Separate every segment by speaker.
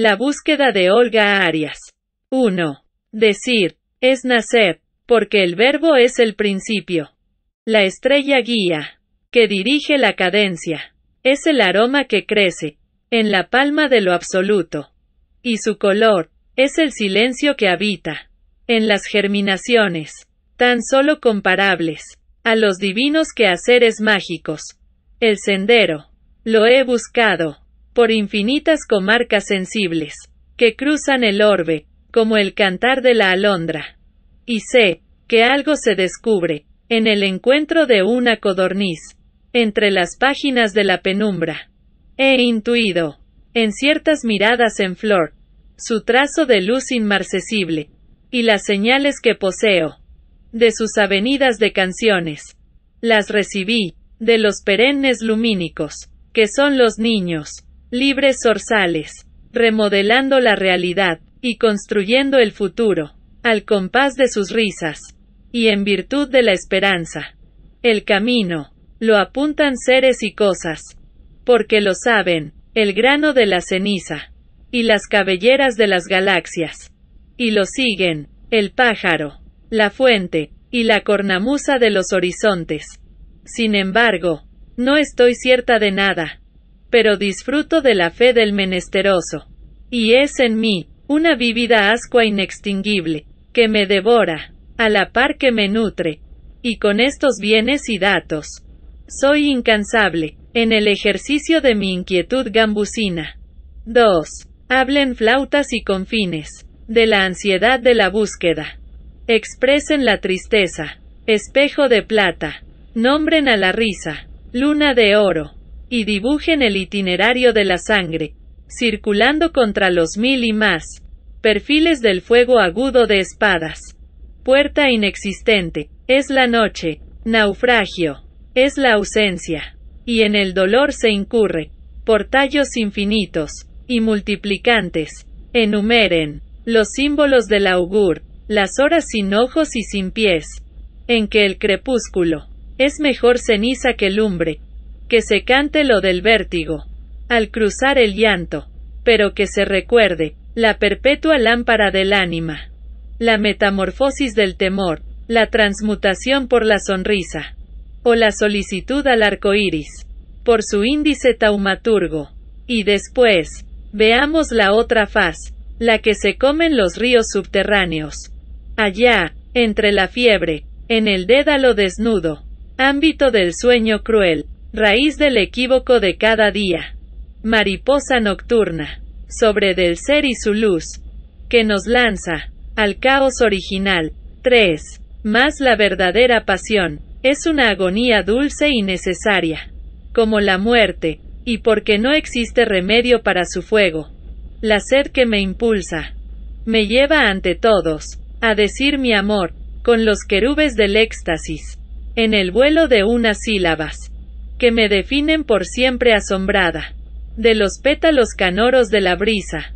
Speaker 1: La búsqueda de Olga Arias. 1. Decir, es nacer, porque el verbo es el principio. La estrella guía, que dirige la cadencia, es el aroma que crece, en la palma de lo absoluto. Y su color, es el silencio que habita, en las germinaciones, tan solo comparables, a los divinos quehaceres mágicos. El sendero, lo he buscado, por infinitas comarcas sensibles, que cruzan el orbe, como el cantar de la alondra. Y sé, que algo se descubre, en el encuentro de una codorniz, entre las páginas de la penumbra. He intuido, en ciertas miradas en flor, su trazo de luz inmarcesible, y las señales que poseo, de sus avenidas de canciones. Las recibí, de los perennes lumínicos, que son los niños, libres zorzales, remodelando la realidad y construyendo el futuro, al compás de sus risas, y en virtud de la esperanza. El camino, lo apuntan seres y cosas, porque lo saben, el grano de la ceniza, y las cabelleras de las galaxias, y lo siguen, el pájaro, la fuente, y la cornamusa de los horizontes. Sin embargo, no estoy cierta de nada, pero disfruto de la fe del menesteroso. Y es en mí, una vívida ascua inextinguible, que me devora, a la par que me nutre, y con estos bienes y datos. Soy incansable, en el ejercicio de mi inquietud gambusina. 2. Hablen flautas y confines, de la ansiedad de la búsqueda. Expresen la tristeza, espejo de plata, nombren a la risa, luna de oro, y dibujen el itinerario de la sangre, circulando contra los mil y más, perfiles del fuego agudo de espadas. Puerta inexistente, es la noche, naufragio, es la ausencia, y en el dolor se incurre, por tallos infinitos, y multiplicantes, enumeren, los símbolos del augur, las horas sin ojos y sin pies, en que el crepúsculo, es mejor ceniza que lumbre, que se cante lo del vértigo, al cruzar el llanto, pero que se recuerde, la perpetua lámpara del ánima, la metamorfosis del temor, la transmutación por la sonrisa, o la solicitud al arco iris, por su índice taumaturgo. Y después, veamos la otra faz, la que se comen los ríos subterráneos. Allá, entre la fiebre, en el dédalo desnudo, ámbito del sueño cruel, Raíz del equívoco de cada día. Mariposa nocturna. Sobre del ser y su luz. Que nos lanza. Al caos original. 3. Más la verdadera pasión. Es una agonía dulce y necesaria. Como la muerte. Y porque no existe remedio para su fuego. La sed que me impulsa. Me lleva ante todos. A decir mi amor. Con los querubes del éxtasis. En el vuelo de unas sílabas que me definen por siempre asombrada, de los pétalos canoros de la brisa,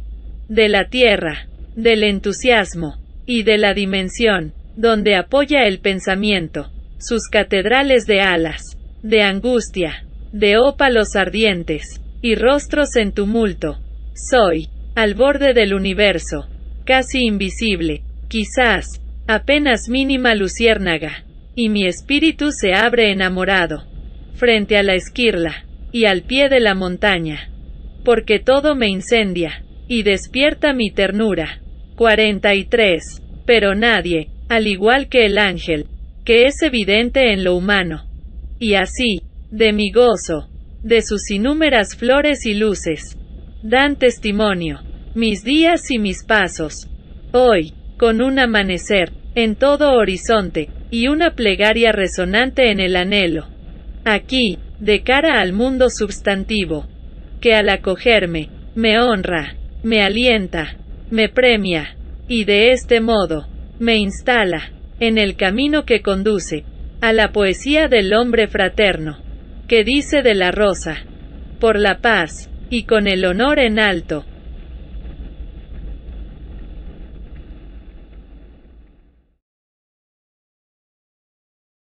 Speaker 1: de la tierra, del entusiasmo, y de la dimensión, donde apoya el pensamiento, sus catedrales de alas, de angustia, de ópalos ardientes, y rostros en tumulto. Soy, al borde del universo, casi invisible, quizás, apenas mínima luciérnaga, y mi espíritu se abre enamorado frente a la esquirla, y al pie de la montaña. Porque todo me incendia, y despierta mi ternura. 43. Pero nadie, al igual que el ángel, que es evidente en lo humano. Y así, de mi gozo, de sus inúmeras flores y luces, dan testimonio, mis días y mis pasos. Hoy, con un amanecer, en todo horizonte, y una plegaria resonante en el anhelo, Aquí, de cara al mundo substantivo, que al acogerme, me honra, me alienta, me premia, y de este modo, me instala, en el camino que conduce, a la poesía del hombre fraterno, que dice de la rosa, por la paz, y con el honor en alto,